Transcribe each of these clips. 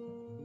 Thank you.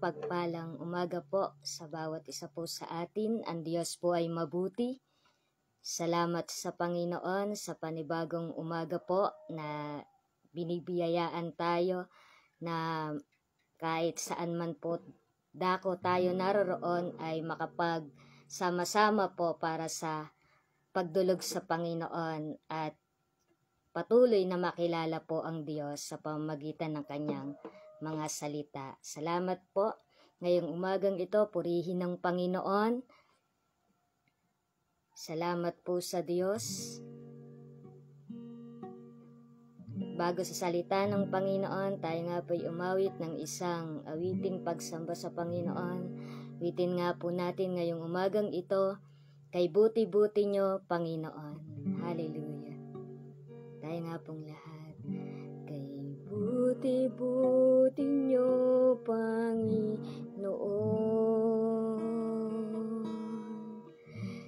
Mapagpalang umaga po sa bawat isa po sa atin. Ang Diyos po ay mabuti. Salamat sa Panginoon sa panibagong umaga po na binibiyayaan tayo na kahit saan man po dako tayo naroroon ay makapag sama-sama po para sa pagdulog sa Panginoon at patuloy na makilala po ang Diyos sa pamagitan ng kanyang mga salita. Salamat po. Ngayong umagang ito, purihin ng Panginoon. Salamat po sa Diyos. Bago sa salita ng Panginoon, tayo nga po'y umawit ng isang awiting pagsamba sa Panginoon. Witin nga po natin ngayong umagang ito, kay buti-buti nyo, Panginoon. Hallelujah. Tayo nga pong lahat. Buti-buti nyo, Panginoon,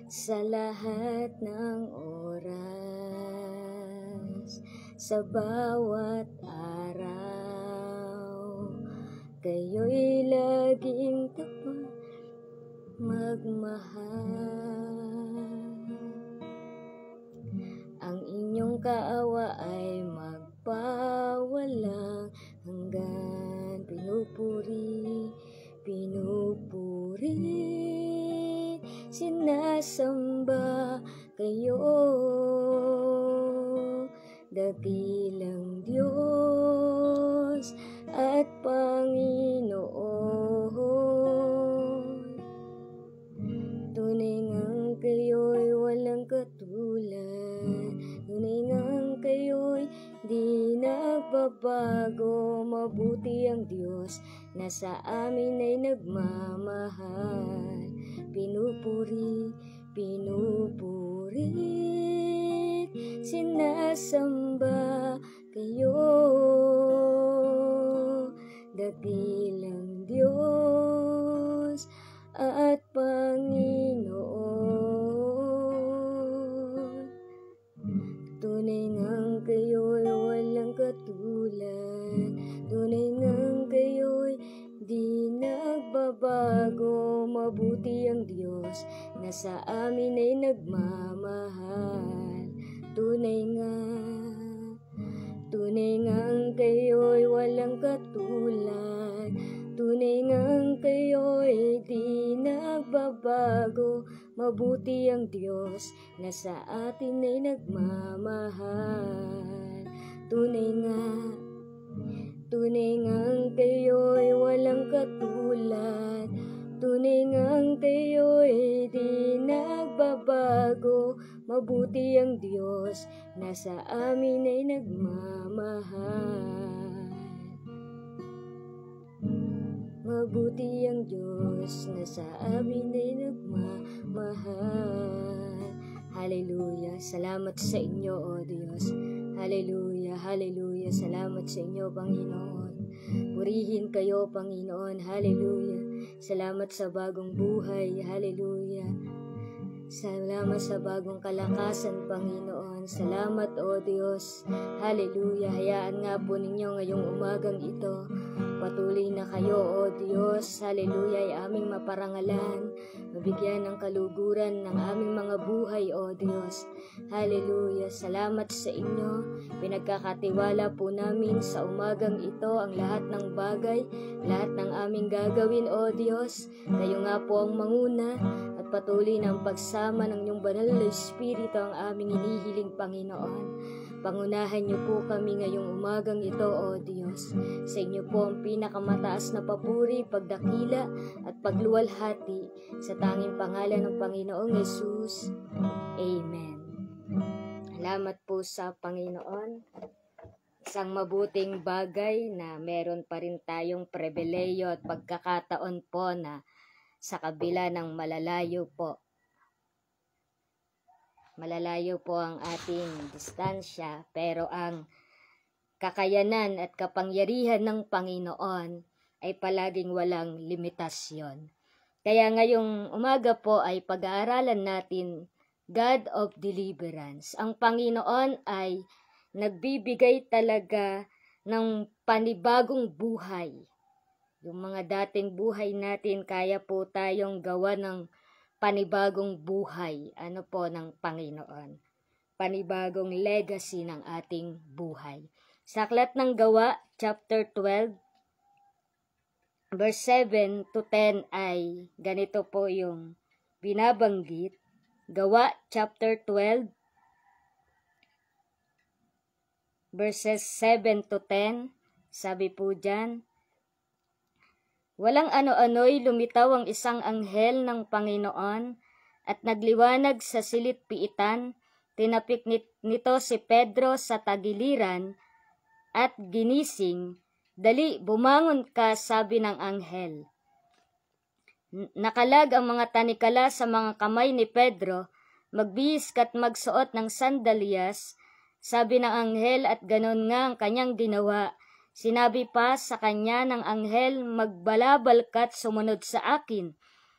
sa lahat ng oras, sa bawat araw, kayo'y laging tapat magmahal. Ang inyong kaawa ay na sa amin ay nagmamahal. Pinupuri, pinupuri, sinasama. Diyos na sa amin ay nagmamahal. Tunay nga, tunay nga ang kayo'y walang katulad. Tunay nga ang kayo'y di nagbabago. Mabuti ang Diyos na sa atin ay nagmamahal. Tunay nga, tunay nga ang kayo'y walang katulad. Tuningang tayo'y di nagbabago Mabuti ang Diyos na sa amin ay nagmamahal Mabuti ang Diyos na sa amin ay nagmamahal Hallelujah, salamat sa inyo o Diyos Hallelujah, hallelujah, salamat sa inyo Panginoon Purihin kayo Panginoon, hallelujah Salamat sa bagong buhay. Hallelujah. Salamat sa bagong kalakasan, Panginoon. Salamat, O Diyos. Hallelujah. Hayaan nga po ninyo ngayong umagang ito Patuloy na kayo, O Diyos, haleluya ay aming maparangalan. Mabigyan ng kaluguran ng aming mga buhay, O Diyos. Haleluya, salamat sa inyo. Pinagkakatiwala po namin sa umagang ito ang lahat ng bagay, lahat ng aming gagawin, O Diyos. Kayo nga po ang manguna at patuloy na pagsama ng iyong banal na Espiritu ang aming inihiling Panginoon. Pangunahan niyo po kami ngayong umagang ito, O Diyos. Sa inyo po ang pinakamataas na papuri, pagdakila at pagluwalhati sa tanging pangalan ng Panginoong Yesus. Amen. Salamat po sa Panginoon. Isang mabuting bagay na meron pa rin tayong prebeleyo at pagkakataon po na sa kabila ng malalayo po Malalayo po ang ating distansya, pero ang kakayanan at kapangyarihan ng Panginoon ay palaging walang limitasyon. Kaya ngayong umaga po ay pag-aaralan natin God of Deliverance. Ang Panginoon ay nagbibigay talaga ng panibagong buhay. Yung mga dating buhay natin, kaya po tayong gawa ng panibagong buhay, ano po, ng Panginoon. Panibagong legacy ng ating buhay. Sa Aklat ng Gawa, chapter 12, verse 7 to 10 ay ganito po yung binabanggit. Gawa, chapter 12, verses 7 to 10, sabi po dyan, Walang ano-ano'y lumitaw ang isang anghel ng Panginoon at nagliwanag sa silid piitan, tinapik nito si Pedro sa tagiliran at ginising, Dali, bumangon ka, sabi ng anghel. Nakalag ang mga tanikala sa mga kamay ni Pedro, magbihis ka't magsuot ng sandalyas, sabi ng anghel at ganon nga ang kanyang ginawa, Sinabi pa sa kanya ng anghel, magbalabal ka't sumunod sa akin.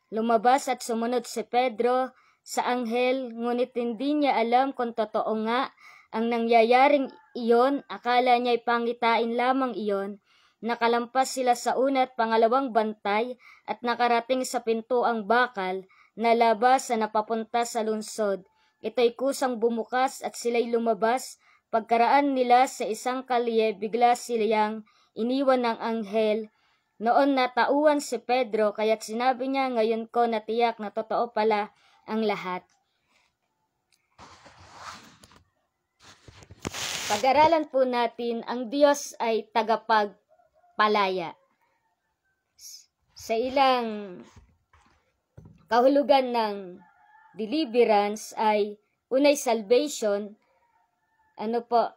Lumabas at sumunod si Pedro sa anghel, ngunit hindi niya alam kung totoo nga ang nangyayaring iyon. Akala niya'y pangitain lamang iyon. Nakalampas sila sa una at pangalawang bantay at nakarating sa pinto ang bakal na labas na napapunta sa lungsod. Ito'y kusang bumukas at sila'y lumabas Pagkaraan nila sa isang kalye, bigla silang iniwan ng anghel. Noon natauhan si Pedro, kaya't sinabi niya, ngayon ko natiyak na totoo pala ang lahat. Pag-aralan po natin, ang Diyos ay tagapagpalaya. Sa ilang kahulugan ng deliverance ay unay salvation, ano po,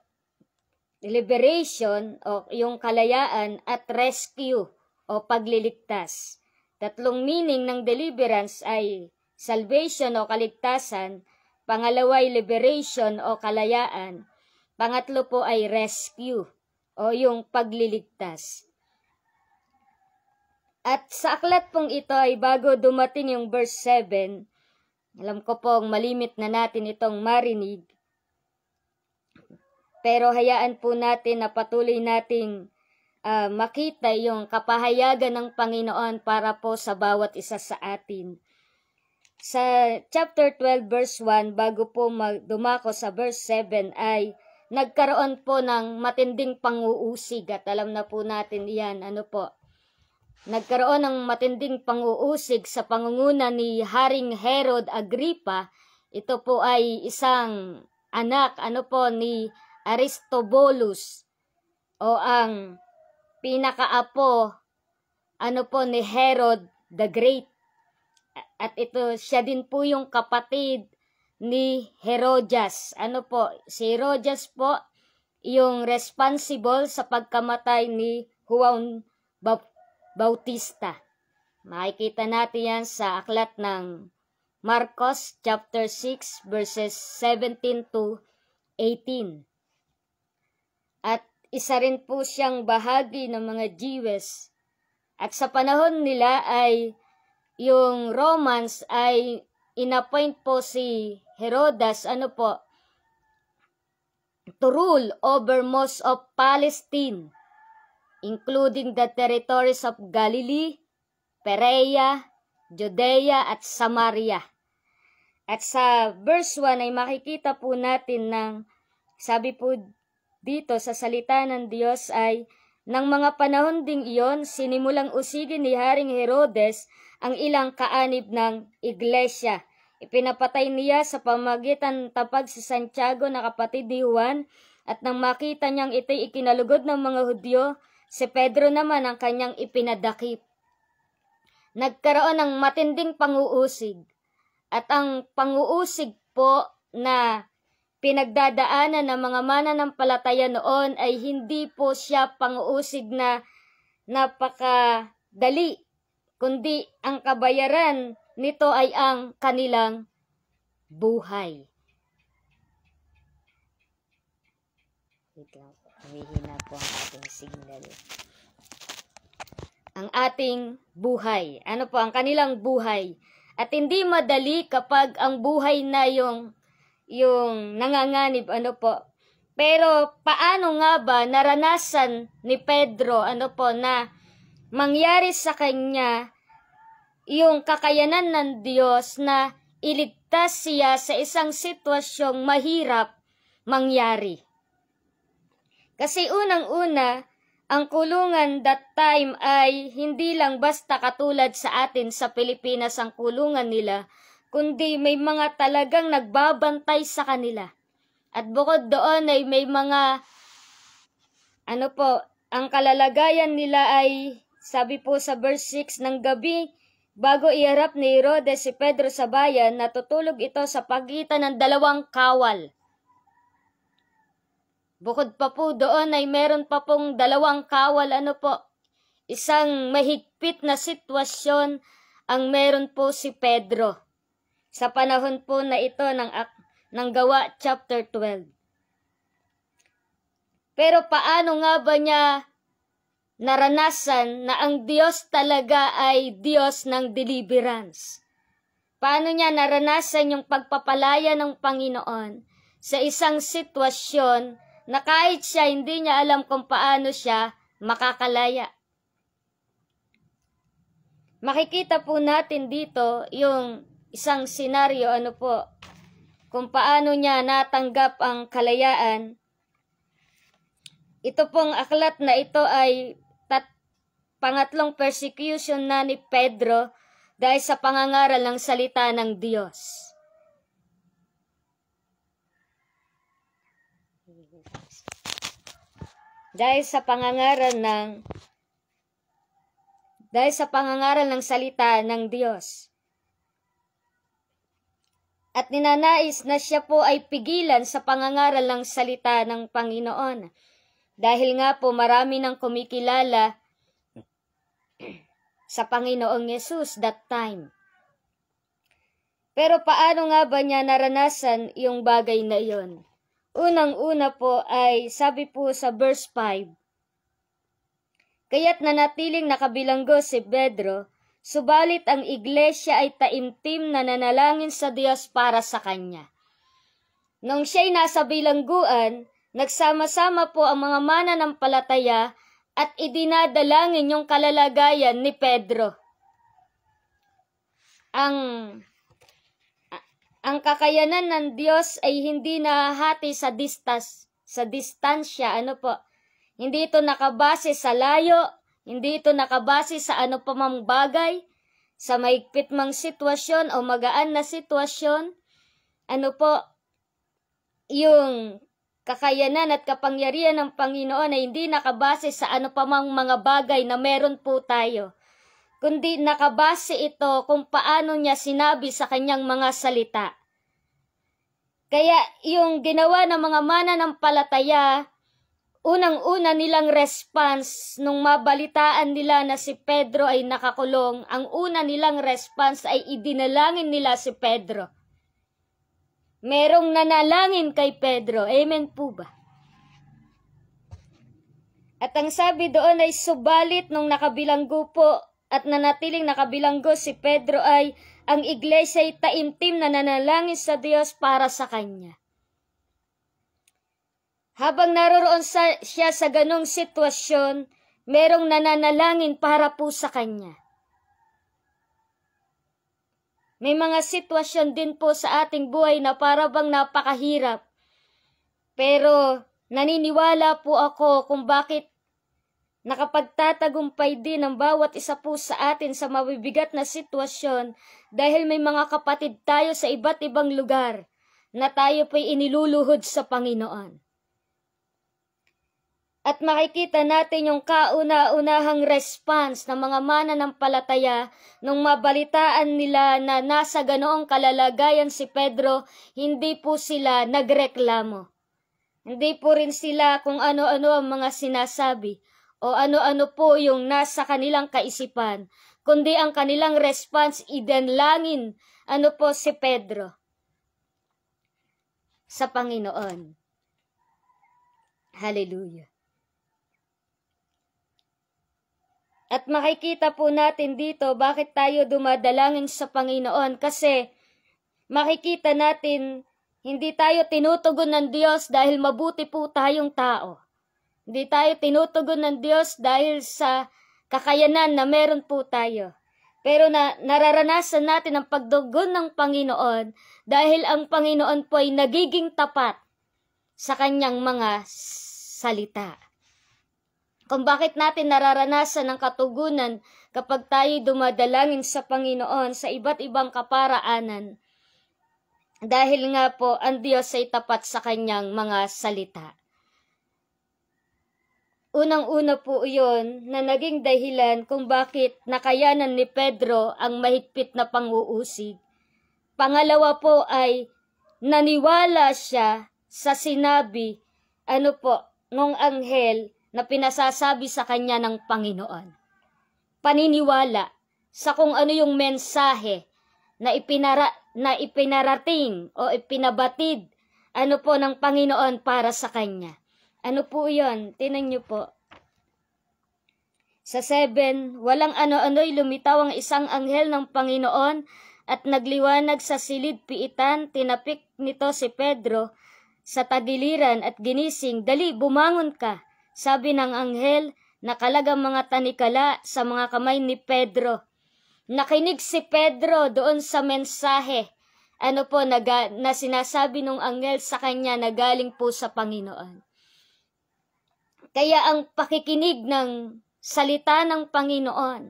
liberation o yung kalayaan at rescue o pagliligtas. Tatlong meaning ng deliverance ay salvation o kaligtasan, pangalawa ay liberation o kalayaan, pangatlo po ay rescue o yung pagliligtas. At sa aklat pong ito ay bago dumating yung verse 7, alam ko pong malimit na natin itong marinig, pero hayaan po natin na patuloy nating uh, makita yung kapahayagan ng Panginoon para po sa bawat isa sa atin. Sa chapter 12 verse 1 bago po dumako sa verse 7 ay nagkaroon po ng matinding panguusig at alam na po natin iyan ano po. Nagkaroon ng matinding pang-uusig sa pangunguna ni Haring Herod Agripa. Ito po ay isang anak ano po ni Aristobulus o ang pinakaapo ano po ni Herod the Great. At ito siya din po yung kapatid ni Herodias. Ano po? Si Herodias po yung responsible sa pagkamatay ni Juan Bautista. Makikita natin yan sa aklat ng Marcos chapter 6 verses 17 to 18 isa rin po siyang bahagi ng mga Jews. At sa panahon nila ay yung Romans ay inappoint po si Herodas, ano po, to rule over most of Palestine, including the territories of Galilee, Perea, Judea at Samaria. At sa verse 1 ay makikita po natin ng sabi po dito sa salita ng Diyos ay, Nang mga panahon ding iyon, sinimulang usigin ni Haring Herodes ang ilang kaanib ng iglesia. Ipinapatay niya sa pamagitan tapag si Santiago na kapatid ni Juan at nang makita niyang ito'y ikinalugod ng mga Hudyo, si Pedro naman ang kanyang ipinadakip. Nagkaroon ng matinding panguusig at ang panguusig po na pinagdadaanan ng mga mananampalataya noon ay hindi po siya panguusig na napakadali, kundi ang kabayaran nito ay ang kanilang buhay. Wait lang po. po ang ating signal. Ang ating buhay. Ano po ang kanilang buhay? At hindi madali kapag ang buhay na yung yung nanganganib, ano po. Pero paano nga ba naranasan ni Pedro, ano po, na mangyari sa kanya yung kakayanan ng Diyos na iligtas siya sa isang sitwasyong mahirap mangyari. Kasi unang-una, ang kulungan that time ay hindi lang basta katulad sa atin sa Pilipinas ang kulungan nila, kundi may mga talagang nagbabantay sa kanila. At bukod doon ay may mga, ano po, ang kalalagayan nila ay, sabi po sa verse 6 ng gabi, bago iharap ni Herodes si Pedro sa bayan, natutulog ito sa pagitan ng dalawang kawal. Bukod pa po doon ay meron pa pong dalawang kawal, ano po, isang mahigpit na sitwasyon ang meron po si Pedro sa panahon po na ito ng, ng gawa chapter 12. Pero paano nga ba niya naranasan na ang Diyos talaga ay Diyos ng deliverance? Paano niya naranasan yung pagpapalaya ng Panginoon sa isang sitwasyon na kahit siya hindi niya alam kung paano siya makakalaya? Makikita po natin dito yung isang senaryo ano po kung paano niya natanggap ang kalayaan. Ito pong aklat na ito ay tat, pangatlong persecution na ni Pedro dahil sa pangangaral ng salita ng Diyos. Dahil sa pangangaral ng dahil sa pangangaral ng salita ng Diyos at ninanais na siya po ay pigilan sa pangangaral ng salita ng Panginoon. Dahil nga po marami ng kumikilala sa Panginoong Yesus that time. Pero paano nga ba niya naranasan yung bagay na iyon? Unang-una po ay sabi po sa verse 5, Kaya't nanatiling nakabilanggo si Pedro Subalit ang iglesia ay taimtim na nanalangin sa Diyos para sa kanya. Nung siya'y nasa bilangguan, nagsama-sama po ang mga mana ng palataya at idinadalangin yung kalalagayan ni Pedro. Ang ang kakayanan ng Diyos ay hindi nahati sa distas, sa distansya, ano po. Hindi ito nakabase sa layo, hindi ito nakabase sa ano pa mang bagay, sa maigpit mang sitwasyon o magaan na sitwasyon. Ano po, yung kakayanan at kapangyarihan ng Panginoon ay hindi nakabase sa ano pa mang mga bagay na meron po tayo, kundi nakabase ito kung paano niya sinabi sa kanyang mga salita. Kaya yung ginawa ng mga mana ng palataya Unang-una nilang response nung mabalitaan nila na si Pedro ay nakakulong, ang una nilang response ay idinalangin nila si Pedro. Merong nanalangin kay Pedro. Amen po ba? At ang sabi doon ay subalit nung nakabilanggo po at nanatiling nakabilanggo si Pedro ay ang iglesia ay taimtim na nanalangin sa Diyos para sa kanya. Habang naroroon sa, siya sa ganong sitwasyon, merong nananalangin para po sa kanya. May mga sitwasyon din po sa ating buhay na para bang napakahirap. Pero naniniwala po ako kung bakit nakapagtatagumpay din ang bawat isa po sa atin sa mabibigat na sitwasyon dahil may mga kapatid tayo sa iba't ibang lugar na tayo po'y iniluluhod sa Panginoon at makikita natin yung kauna-unahang response ng mga mananampalataya nung mabalitaan nila na nasa ganoong kalalagayan si Pedro, hindi po sila nagreklamo. Hindi po rin sila kung ano-ano ang mga sinasabi o ano-ano po yung nasa kanilang kaisipan, kundi ang kanilang response idenlangin ano po si Pedro sa Panginoon. Hallelujah. At makikita po natin dito bakit tayo dumadalangin sa Panginoon kasi makikita natin hindi tayo tinutugon ng Diyos dahil mabuti po tayong tao. Hindi tayo tinutugon ng Diyos dahil sa kakayanan na meron po tayo. Pero na, nararanasan natin ang pagdugon ng Panginoon dahil ang Panginoon po ay nagiging tapat sa kanyang mga salita kung bakit natin nararanasan ang katugunan kapag tayo dumadalangin sa Panginoon sa iba't ibang kaparaanan. Dahil nga po, ang Diyos ay tapat sa kanyang mga salita. Unang-una po iyon na naging dahilan kung bakit nakayanan ni Pedro ang mahigpit na pang-uusig. Pangalawa po ay naniwala siya sa sinabi, ano po, ng anghel na pinasasabi sa kanya ng Panginoon. Paniniwala sa kung ano yung mensahe na, ipinara, na ipinarating o ipinabatid ano po ng Panginoon para sa kanya. Ano po yon? Tinan niyo po. Sa 7, walang ano-ano'y lumitaw ang isang anghel ng Panginoon at nagliwanag sa silid piitan, tinapik nito si Pedro sa tagiliran at ginising, dali, bumangon ka. Sabi ng anghel, nakalaga mga tanikala sa mga kamay ni Pedro. Nakinig si Pedro doon sa mensahe. Ano po na, na sinasabi ng anghel sa kanya na galing po sa Panginoon. Kaya ang pakikinig ng salita ng Panginoon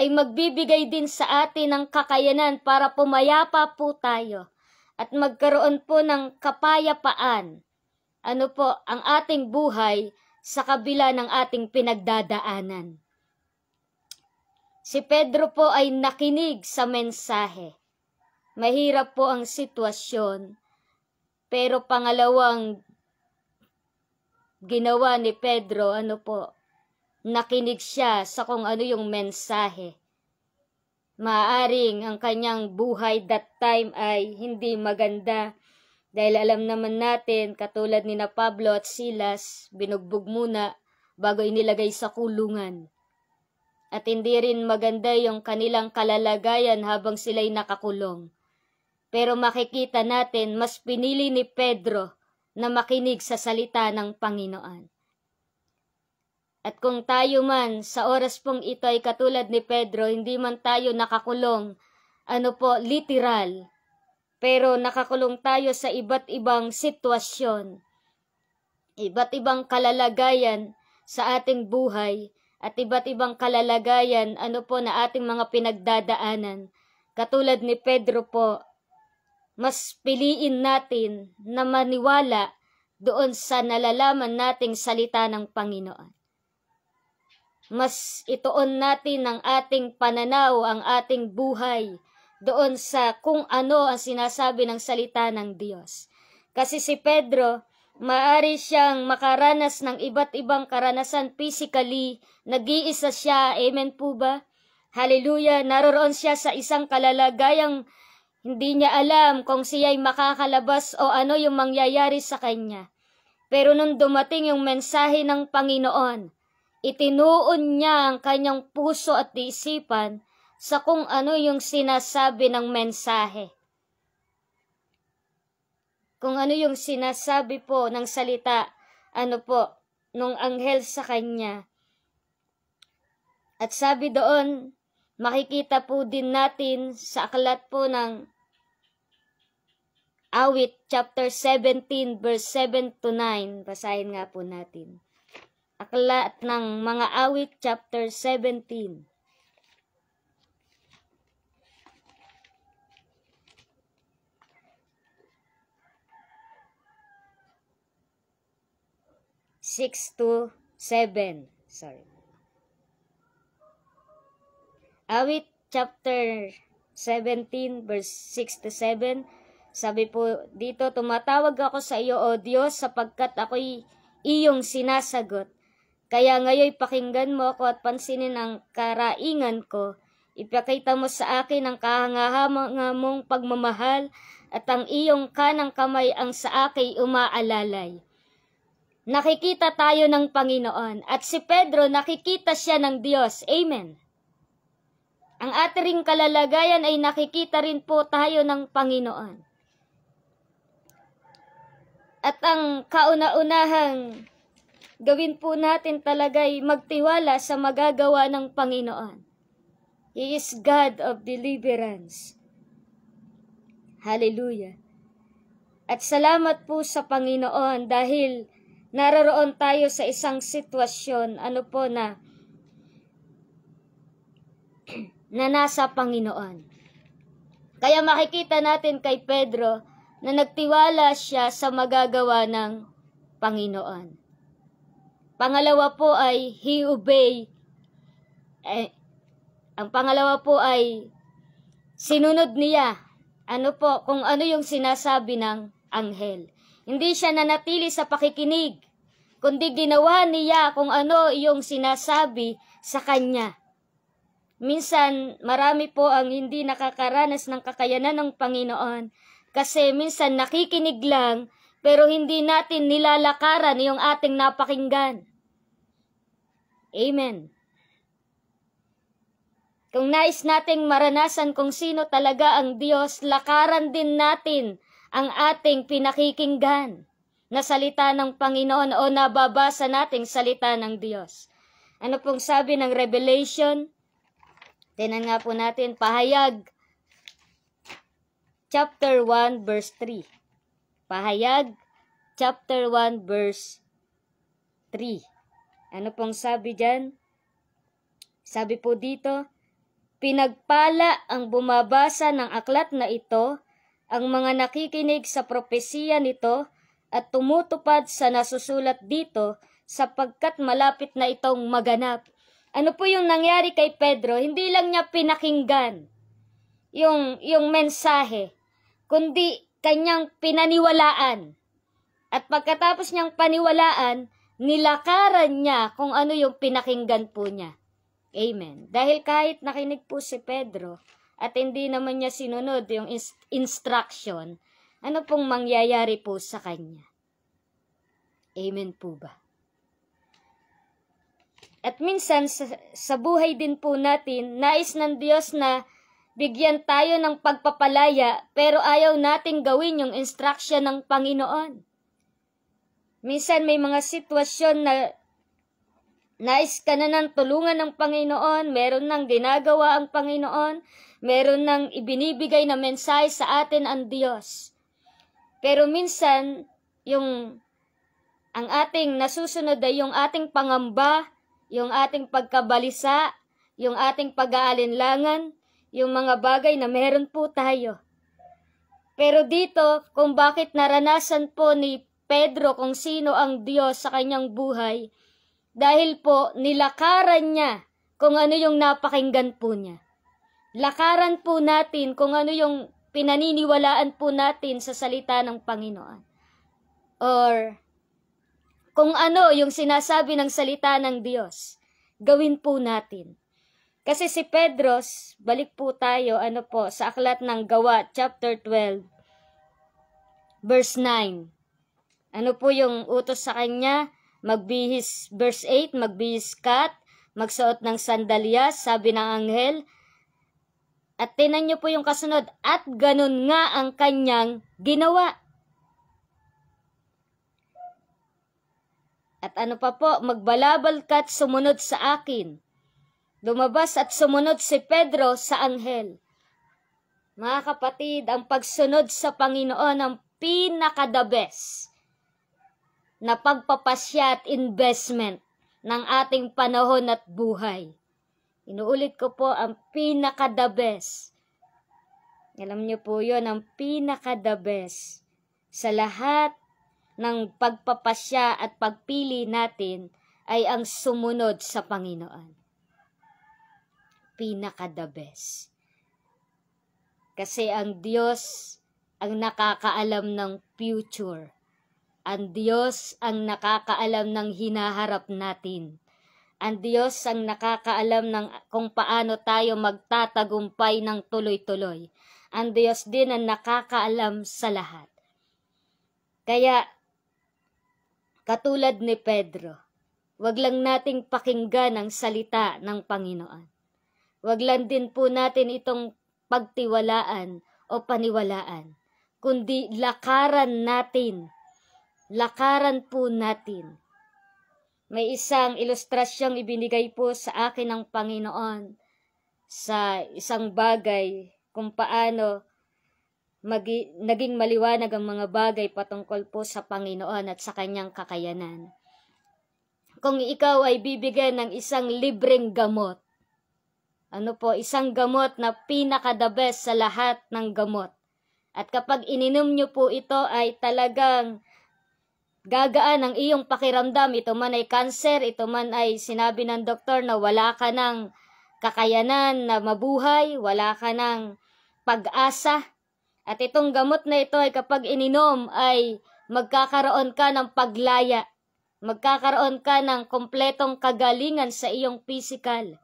ay magbibigay din sa atin ng kakayanan para pumayapa po tayo at magkaroon po ng kapayapaan. Ano po ang ating buhay sa kabila ng ating pinagdadaanan. Si Pedro po ay nakinig sa mensahe. Mahirap po ang sitwasyon, pero pangalawang ginawa ni Pedro, ano po, nakinig siya sa kung ano yung mensahe. Maaring ang kanyang buhay that time ay hindi maganda, dahil alam naman natin, katulad ni na Pablo at Silas, binugbog muna bago inilagay sa kulungan. At hindi rin maganda yung kanilang kalalagayan habang sila'y nakakulong. Pero makikita natin, mas pinili ni Pedro na makinig sa salita ng Panginoon. At kung tayo man, sa oras pong ito ay katulad ni Pedro, hindi man tayo nakakulong, ano po, literal, pero nakakulong tayo sa iba't ibang sitwasyon, iba't ibang kalalagayan sa ating buhay, at iba't ibang kalalagayan ano po na ating mga pinagdadaanan. Katulad ni Pedro po, mas piliin natin na maniwala doon sa nalalaman nating salita ng Panginoon. Mas ituon natin ang ating pananaw, ang ating buhay, doon sa kung ano ang sinasabi ng salita ng Diyos. Kasi si Pedro, maari siyang makaranas ng iba't ibang karanasan physically, nag-iisa siya, amen po ba? Hallelujah, naroroon siya sa isang kalalagayang hindi niya alam kung siya'y makakalabas o ano yung mangyayari sa kanya. Pero nung dumating yung mensahe ng Panginoon, itinuon niya ang kanyang puso at isipan sa kung ano yung sinasabi ng mensahe. Kung ano yung sinasabi po ng salita, ano po, nung anghel sa kanya. At sabi doon, makikita po din natin sa aklat po ng Awit chapter 17 verse 7 to 9. Basahin nga po natin. Aklat ng mga awit chapter 17 6 to 7. Sorry. Awit chapter 17 verse 6 to 7. Sabi po dito, tumatawag ako sa iyo, O Diyos, sapagkat ako'y iyong sinasagot. Kaya ngayon pakinggan mo ako at pansinin ang karaingan ko. Ipakita mo sa akin ang kahangahamang mong pagmamahal at ang iyong kanang kamay ang sa akin umaalalay nakikita tayo ng Panginoon at si Pedro nakikita siya ng Diyos. Amen. Ang ating kalalagayan ay nakikita rin po tayo ng Panginoon. At ang kauna-unahang gawin po natin talaga ay magtiwala sa magagawa ng Panginoon. He is God of deliverance. Hallelujah. At salamat po sa Panginoon dahil naroroon tayo sa isang sitwasyon, ano po na, na nasa Panginoon. Kaya makikita natin kay Pedro na nagtiwala siya sa magagawa ng Panginoon. Pangalawa po ay he obey. Eh, ang pangalawa po ay sinunod niya. Ano po, kung ano yung sinasabi ng anghel. Hindi siya nanatili sa pakikinig, kundi ginawa niya kung ano iyong sinasabi sa kanya. Minsan, marami po ang hindi nakakaranas ng kakayanan ng Panginoon kasi minsan nakikinig lang pero hindi natin nilalakaran yung ating napakinggan. Amen. Kung nais nating maranasan kung sino talaga ang Diyos, lakaran din natin ang ating pinakikinggan na salita ng Panginoon o nababasa nating salita ng Diyos. Ano pong sabi ng Revelation? Tinan nga po natin, pahayag chapter 1 verse 3. Pahayag chapter 1 verse 3. Ano pong sabi diyan? Sabi po dito, pinagpala ang bumabasa ng aklat na ito ang mga nakikinig sa propesiya nito at tumutupad sa nasusulat dito sapagkat malapit na itong maganap. Ano po yung nangyari kay Pedro? Hindi lang niya pinakinggan yung, yung mensahe, kundi kanyang pinaniwalaan. At pagkatapos niyang paniwalaan, nilakaran niya kung ano yung pinakinggan po niya. Amen. Dahil kahit nakinig po si Pedro, at hindi naman niya sinunod yung inst- instruction, ano pong mangyayari po sa kanya? Amen po ba? At minsan sa, sa buhay din po natin, nais ng Diyos na bigyan tayo ng pagpapalaya pero ayaw nating gawin yung instruction ng Panginoon. Minsan may mga sitwasyon na nais ka na ng tulungan ng Panginoon, meron nang ginagawa ang Panginoon, Meron nang ibinibigay na mensahe sa atin ang Diyos. Pero minsan, yung ang ating nasusunod ay yung ating pangamba, yung ating pagkabalisa, yung ating pag-aalinlangan, yung mga bagay na meron po tayo. Pero dito, kung bakit naranasan po ni Pedro kung sino ang Diyos sa kanyang buhay, dahil po nilakaran niya kung ano yung napakinggan po niya lakaran po natin kung ano yung pinaniniwalaan po natin sa salita ng Panginoon. Or kung ano yung sinasabi ng salita ng Diyos, gawin po natin. Kasi si Pedros, balik po tayo ano po sa aklat ng Gawa chapter 12 verse 9. Ano po yung utos sa kanya? Magbihis verse 8, magbihis kat, magsuot ng sandalyas, sabi ng anghel, at tinan niyo po yung kasunod, at ganun nga ang kanyang ginawa. At ano pa po, magbalabal ka't sumunod sa akin. Lumabas at sumunod si Pedro sa anghel. Mga kapatid, ang pagsunod sa Panginoon ang pinaka-the best na pagpapasya at investment ng ating panahon at buhay. Inuulit ko po ang pinaka-the best. Alam niyo po yon ang pinaka-the best. Sa lahat ng pagpapasya at pagpili natin ay ang sumunod sa Panginoon. Pinaka-the best. Kasi ang Diyos ang nakakaalam ng future. Ang Diyos ang nakakaalam ng hinaharap natin ang Diyos ang nakakaalam ng kung paano tayo magtatagumpay ng tuloy-tuloy. Ang Diyos din ang nakakaalam sa lahat. Kaya, katulad ni Pedro, wag lang nating pakinggan ang salita ng Panginoon. Wag lang din po natin itong pagtiwalaan o paniwalaan, kundi lakaran natin. Lakaran po natin may isang ilustrasyong ibinigay po sa akin ng Panginoon sa isang bagay kung paano magi, naging maliwanag ang mga bagay patungkol po sa Panginoon at sa kanyang kakayanan. Kung ikaw ay bibigyan ng isang libreng gamot, ano po, isang gamot na pinaka the best sa lahat ng gamot. At kapag ininom nyo po ito ay talagang gagaan ang iyong pakiramdam. Ito man ay cancer, ito man ay sinabi ng doktor na wala ka ng kakayanan na mabuhay, wala ka ng pag-asa. At itong gamot na ito ay kapag ininom ay magkakaroon ka ng paglaya. Magkakaroon ka ng kompletong kagalingan sa iyong physical.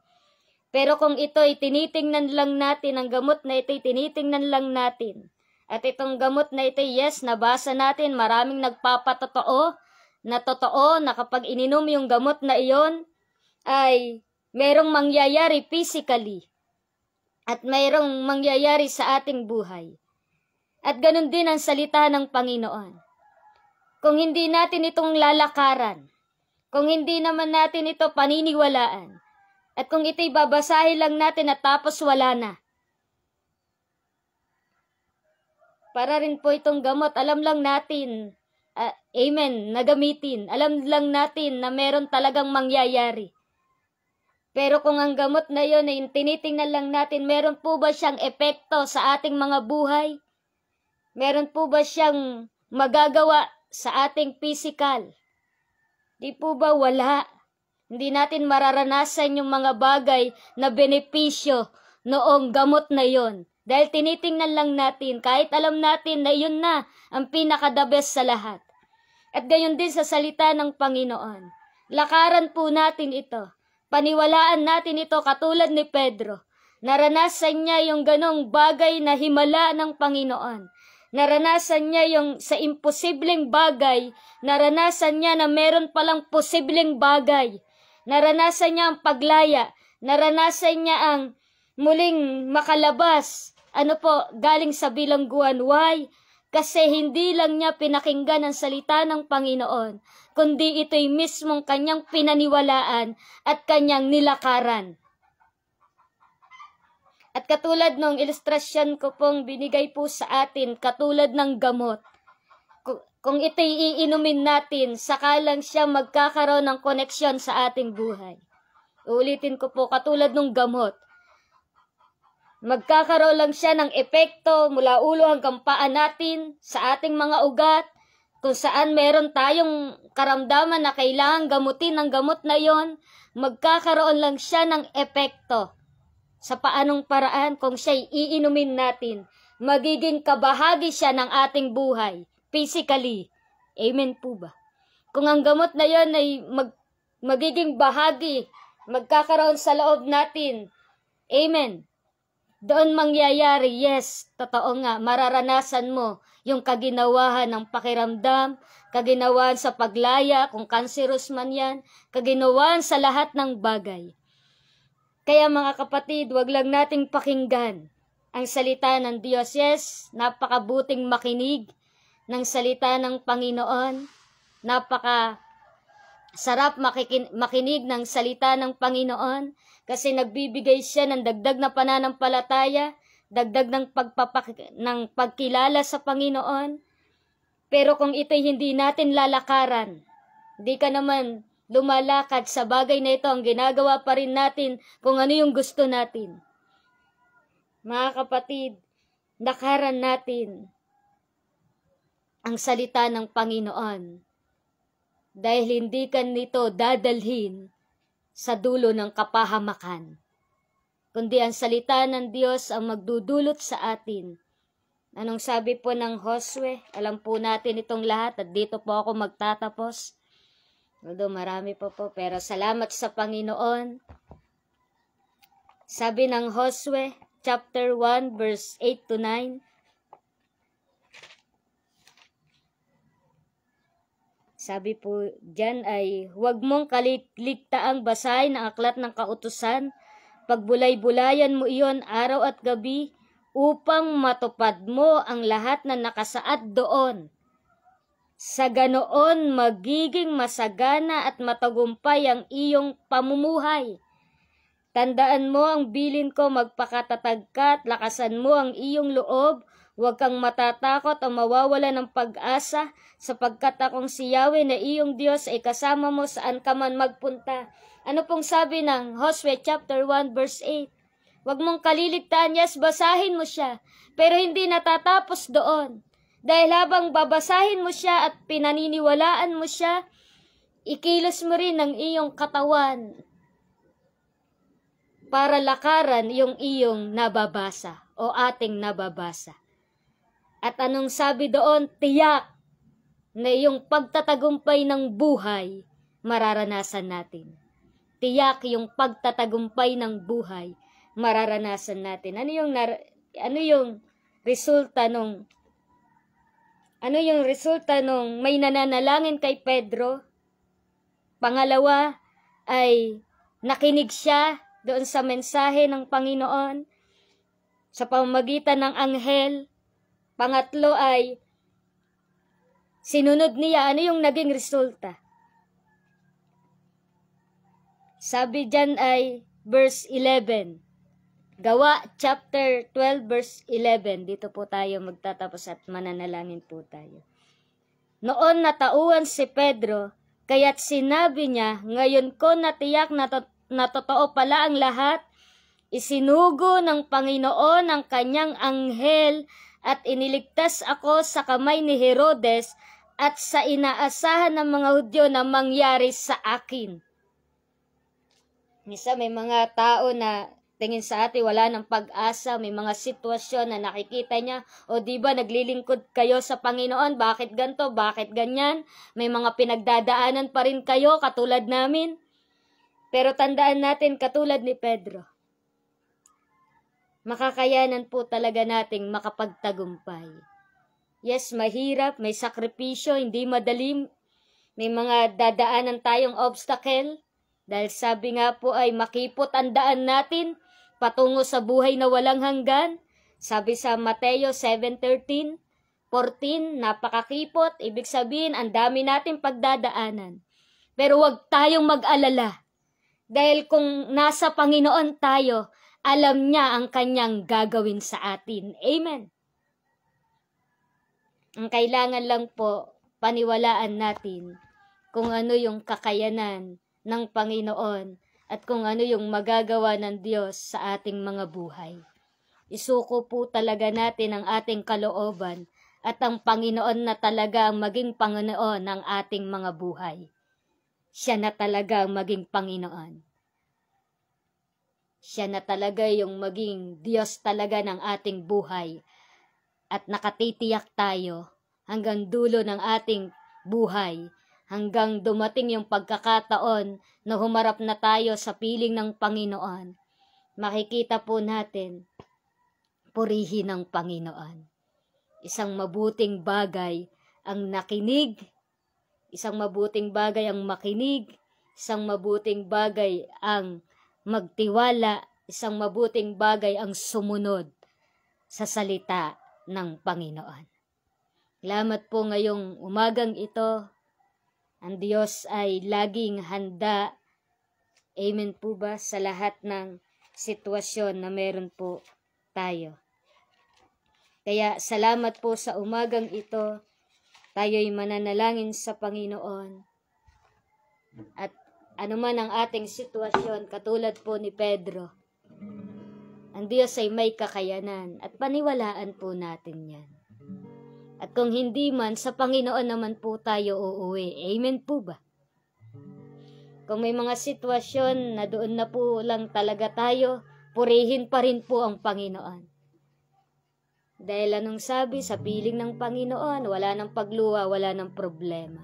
Pero kung ito ay tinitingnan lang natin, ang gamot na ito ay tinitingnan lang natin at itong gamot na ito, yes, nabasa natin, maraming nagpapatotoo na totoo na kapag ininom yung gamot na iyon, ay merong mangyayari physically at mayroong mangyayari sa ating buhay. At ganun din ang salita ng Panginoon. Kung hindi natin itong lalakaran, kung hindi naman natin ito paniniwalaan, at kung ito'y babasahin lang natin at tapos wala na, Para rin po itong gamot, alam lang natin, uh, amen, na gamitin. Alam lang natin na meron talagang mangyayari. Pero kung ang gamot na yon ay tinitingnan lang natin, meron po ba siyang epekto sa ating mga buhay? Meron po ba siyang magagawa sa ating physical? Di po ba wala? Hindi natin mararanasan yung mga bagay na benepisyo noong gamot na yon. Dahil tinitingnan lang natin, kahit alam natin na yun na ang pinaka-the best sa lahat. At gayon din sa salita ng Panginoon. Lakaran po natin ito. Paniwalaan natin ito katulad ni Pedro. Naranasan niya yung ganong bagay na himala ng Panginoon. Naranasan niya yung sa imposibleng bagay, naranasan niya na meron palang posibleng bagay. Naranasan niya ang paglaya, naranasan niya ang muling makalabas ano po, galing sa bilangguan. Why? Kasi hindi lang niya pinakinggan ang salita ng Panginoon, kundi ito'y mismong kanyang pinaniwalaan at kanyang nilakaran. At katulad ng ilustrasyon ko pong binigay po sa atin, katulad ng gamot, kung ito'y iinumin natin, sakalang siya magkakaroon ng koneksyon sa ating buhay. Uulitin ko po, katulad ng gamot, Magkakaroon lang siya ng epekto mula ulo hanggang paa natin sa ating mga ugat kung saan meron tayong karamdaman na kailangan gamutin ang gamot na yon, magkakaroon lang siya ng epekto sa paanong paraan kung siya'y iinumin natin. Magiging kabahagi siya ng ating buhay, physically. Amen po ba? Kung ang gamot na yon ay mag, magiging bahagi, magkakaroon sa loob natin. Amen doon mangyayari, yes, totoo nga, mararanasan mo yung kaginawahan ng pakiramdam, kaginawahan sa paglaya, kung cancerous man yan, kaginawahan sa lahat ng bagay. Kaya mga kapatid, wag lang nating pakinggan ang salita ng Diyos. Yes, napakabuting makinig ng salita ng Panginoon, napaka Sarap makikin- makinig ng salita ng Panginoon kasi nagbibigay siya ng dagdag na pananampalataya, dagdag ng, pagpapak- ng pagkilala sa Panginoon. Pero kung ito'y hindi natin lalakaran, di ka naman lumalakad sa bagay na ito, ang ginagawa pa rin natin kung ano yung gusto natin. Mga kapatid, nakaran natin ang salita ng Panginoon dahil hindi ka nito dadalhin sa dulo ng kapahamakan, kundi ang salita ng Diyos ang magdudulot sa atin. Anong sabi po ng Josue? Alam po natin itong lahat at dito po ako magtatapos. Although marami po po, pero salamat sa Panginoon. Sabi ng Josue, chapter 1, verse 8 to 9, Sabi po dyan ay, huwag mong kalikliktaang basay na aklat ng kautusan, pagbulay-bulayan mo iyon araw at gabi, upang matupad mo ang lahat na nakasaad doon. Sa ganoon, magiging masagana at matagumpay ang iyong pamumuhay. Tandaan mo ang bilin ko, magpakatatag at lakasan mo ang iyong loob Huwag kang matatakot o mawawala ng pag-asa, sapagkat akong si Yahweh na iyong Diyos ay kasama mo saan ka man magpunta. Ano pong sabi ng Josue chapter 1 verse 8? Huwag mong kaliligtaan, yes, basahin mo siya, pero hindi natatapos doon. Dahil habang babasahin mo siya at pinaniniwalaan mo siya, ikilos mo rin ang iyong katawan para lakaran yung iyong nababasa o ating nababasa. At anong sabi doon? Tiyak na yung pagtatagumpay ng buhay mararanasan natin. Tiyak yung pagtatagumpay ng buhay mararanasan natin. Ano yung nar- ano yung resulta nung ano yung resulta nung may nananalangin kay Pedro? Pangalawa ay nakinig siya doon sa mensahe ng Panginoon sa pamagitan ng anghel Pangatlo ay sinunod niya ano yung naging resulta. Sabi dyan ay verse 11. Gawa chapter 12 verse 11. Dito po tayo magtatapos at mananalangin po tayo. Noon natauhan si Pedro, kaya't sinabi niya, ngayon ko natiyak na, to- na totoo pala ang lahat. Isinugo ng Panginoon ang kanyang anghel at iniligtas ako sa kamay ni Herodes at sa inaasahan ng mga Hudyo na mangyari sa akin. Misa may mga tao na tingin sa atin wala ng pag-asa, may mga sitwasyon na nakikita niya, o di ba naglilingkod kayo sa Panginoon, bakit ganto, bakit ganyan? May mga pinagdadaanan pa rin kayo katulad namin. Pero tandaan natin katulad ni Pedro makakayanan po talaga nating makapagtagumpay. Yes, mahirap, may sakripisyo, hindi madali, may mga dadaanan tayong obstacle, dahil sabi nga po ay makipot ang daan natin, patungo sa buhay na walang hanggan, sabi sa Mateo 7.13, 14, napakakipot, ibig sabihin, ang dami natin pagdadaanan. Pero huwag tayong mag-alala, dahil kung nasa Panginoon tayo, alam niya ang kanyang gagawin sa atin. Amen. Ang kailangan lang po, paniwalaan natin kung ano yung kakayanan ng Panginoon at kung ano yung magagawa ng Diyos sa ating mga buhay. Isuko po talaga natin ang ating kalooban at ang Panginoon na talaga ang maging Panginoon ng ating mga buhay. Siya na talaga ang maging Panginoon. Siya na talaga yung maging Diyos talaga ng ating buhay. At nakatitiyak tayo hanggang dulo ng ating buhay, hanggang dumating yung pagkakataon na humarap na tayo sa piling ng Panginoon. Makikita po natin, purihin ng Panginoon. Isang mabuting bagay ang nakinig, isang mabuting bagay ang makinig, isang mabuting bagay ang magtiwala, isang mabuting bagay ang sumunod sa salita ng Panginoon. Salamat po ngayong umagang ito. Ang Diyos ay laging handa. Amen po ba sa lahat ng sitwasyon na meron po tayo. Kaya salamat po sa umagang ito. Tayo'y mananalangin sa Panginoon. At anuman ang ating sitwasyon katulad po ni Pedro. Ang Diyos ay may kakayanan at paniwalaan po natin yan. At kung hindi man, sa Panginoon naman po tayo uuwi. Amen po ba? Kung may mga sitwasyon na doon na po lang talaga tayo, purihin pa rin po ang Panginoon. Dahil anong sabi sa piling ng Panginoon, wala ng pagluwa, wala ng problema.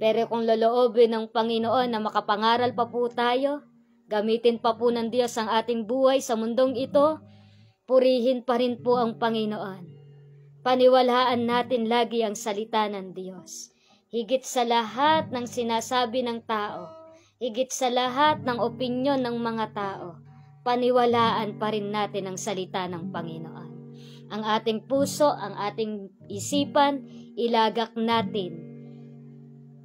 Pero kung loloobin ng Panginoon na makapangaral pa po tayo, gamitin pa po ng Diyos ang ating buhay sa mundong ito, purihin pa rin po ang Panginoon. Paniwalaan natin lagi ang salita ng Diyos. Higit sa lahat ng sinasabi ng tao, higit sa lahat ng opinyon ng mga tao, paniwalaan pa rin natin ang salita ng Panginoon. Ang ating puso, ang ating isipan, ilagak natin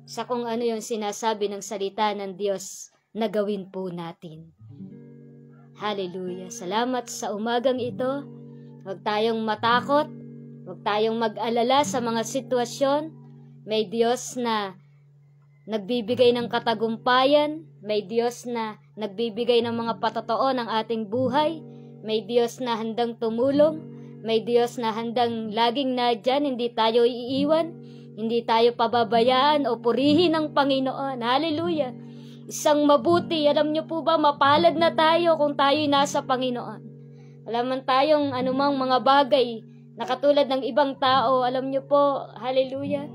sa kung ano yung sinasabi ng salita ng Diyos na gawin po natin. Hallelujah. Salamat sa umagang ito. Huwag tayong matakot. Huwag tayong mag-alala sa mga sitwasyon. May Diyos na nagbibigay ng katagumpayan. May Diyos na nagbibigay ng mga patotoo ng ating buhay. May Diyos na handang tumulong. May Diyos na handang laging nadyan, hindi tayo iiwan. Hindi tayo pababayaan o purihin ng Panginoon. Hallelujah. Isang mabuti, alam niyo po ba, mapalad na tayo kung tayo nasa Panginoon. Alam man tayong anumang mga bagay na katulad ng ibang tao, alam niyo po, hallelujah.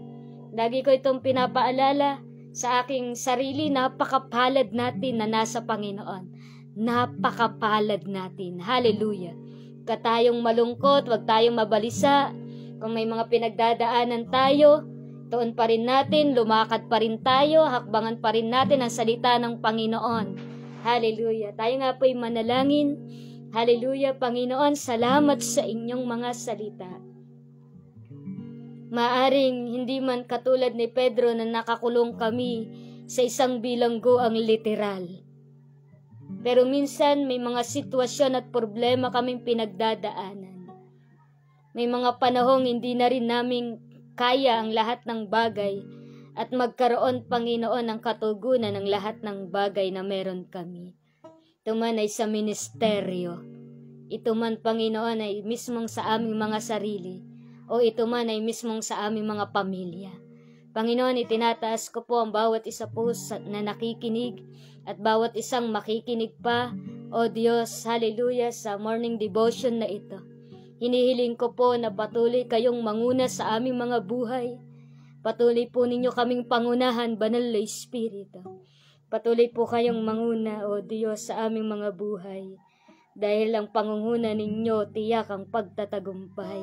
Lagi ko itong pinapaalala sa aking sarili, napakapalad natin na nasa Panginoon. Napakapalad natin. Hallelujah. Huwag tayong malungkot, huwag tayong mabalisa, kung may mga pinagdadaanan tayo, tuon pa rin natin, lumakad pa rin tayo, hakbangan pa rin natin ang salita ng Panginoon. Hallelujah. Tayo nga po'y manalangin. Hallelujah, Panginoon, salamat sa inyong mga salita. Maaring hindi man katulad ni Pedro na nakakulong kami sa isang bilanggo ang literal. Pero minsan may mga sitwasyon at problema kaming pinagdadaanan. May mga panahong hindi na rin naming kaya ang lahat ng bagay at magkaroon, Panginoon, ng katugunan ng lahat ng bagay na meron kami. Ito man ay sa ministeryo. Ito man, Panginoon, ay mismong sa aming mga sarili o ito man ay mismong sa aming mga pamilya. Panginoon, itinataas ko po ang bawat isa po na nakikinig at bawat isang makikinig pa, O Diyos, hallelujah, sa morning devotion na ito. Hinihiling ko po na patuloy kayong manguna sa aming mga buhay. Patuloy po ninyo kaming pangunahan, Banal na Espiritu. Patuloy po kayong manguna, O Diyos, sa aming mga buhay. Dahil ang pangunguna ninyo, tiyak ang pagtatagumpay.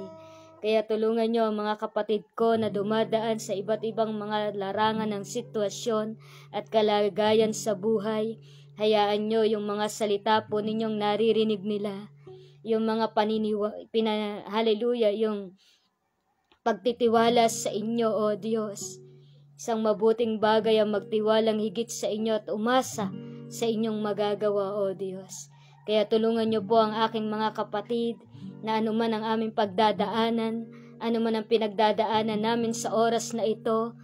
Kaya tulungan nyo ang mga kapatid ko na dumadaan sa iba't ibang mga larangan ng sitwasyon at kalagayan sa buhay. Hayaan nyo yung mga salita po ninyong naririnig nila yung mga paniniwa, pina, hallelujah, yung pagtitiwala sa inyo, O Diyos. Isang mabuting bagay ang magtiwalang higit sa inyo at umasa sa inyong magagawa, O Diyos. Kaya tulungan niyo po ang aking mga kapatid na anuman ang aming pagdadaanan, anuman ang pinagdadaanan namin sa oras na ito,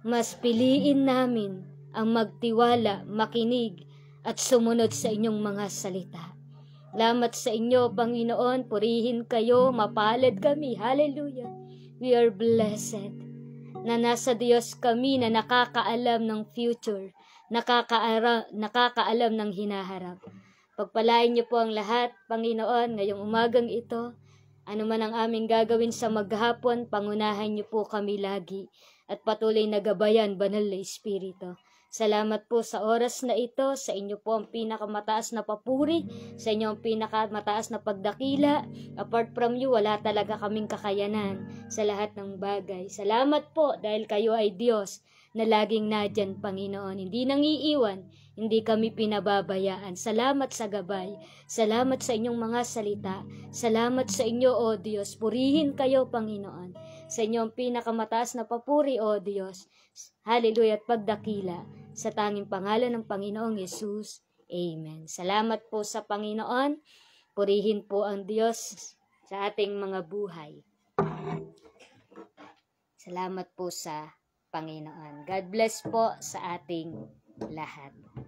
mas piliin namin ang magtiwala, makinig, at sumunod sa inyong mga salita. Salamat sa inyo, Panginoon. Purihin kayo, mapalad kami. Hallelujah. We are blessed na nasa Diyos kami na nakakaalam ng future, nakakaara, nakakaalam ng hinaharap. Pagpalain niyo po ang lahat, Panginoon, ngayong umagang ito. Ano man ang aming gagawin sa maghapon, pangunahan niyo po kami lagi at patuloy na gabayan, Banal na Espiritu. Salamat po sa oras na ito. Sa inyo po ang pinakamataas na papuri. Sa inyo ang pinakamataas na pagdakila. Apart from you, wala talaga kaming kakayanan sa lahat ng bagay. Salamat po dahil kayo ay Diyos na laging nadyan, Panginoon. Hindi nang iiwan, hindi kami pinababayaan. Salamat sa gabay. Salamat sa inyong mga salita. Salamat sa inyo, O Diyos. Purihin kayo, Panginoon. Sa inyong pinakamataas na papuri, O Diyos. Hallelujah at pagdakila sa tanging pangalan ng Panginoong Yesus. Amen. Salamat po sa Panginoon. Purihin po ang Diyos sa ating mga buhay. Salamat po sa Panginoon. God bless po sa ating lahat.